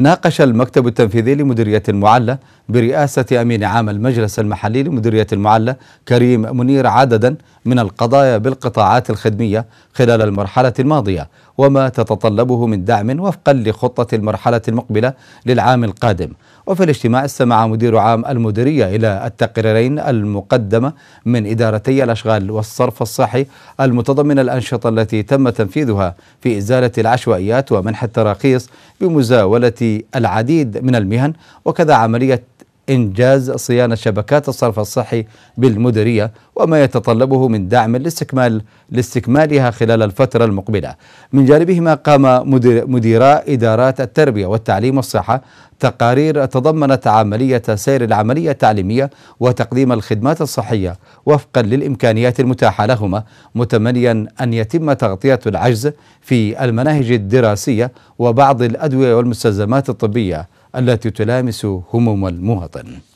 ناقش المكتب التنفيذي لمديرية المعلة برئاسة أمين عام المجلس المحلي لمديرية المعلة كريم منير عددا من القضايا بالقطاعات الخدمية خلال المرحلة الماضية وما تتطلبه من دعم وفقا لخطة المرحلة المقبلة للعام القادم وفي الاجتماع استمع مدير عام المديرية إلى التقريرين المقدمة من إدارتي الأشغال والصرف الصحي المتضمن الأنشطة التي تم تنفيذها في إزالة العشوائيات ومنح التراخيص بمزاولة العديد من المهن وكذا عملية إنجاز صيانة شبكات الصرف الصحي بالمديرية وما يتطلبه من دعم لاستكمال لاستكمالها خلال الفترة المقبلة. من جانبهما قام مديرا إدارات التربية والتعليم والصحة تقارير تضمنت عملية سير العملية التعليمية وتقديم الخدمات الصحية وفقا للإمكانيات المتاحة لهما متمنيا أن يتم تغطية العجز في المناهج الدراسية وبعض الأدوية والمستلزمات الطبية التي تلامس همم المواطن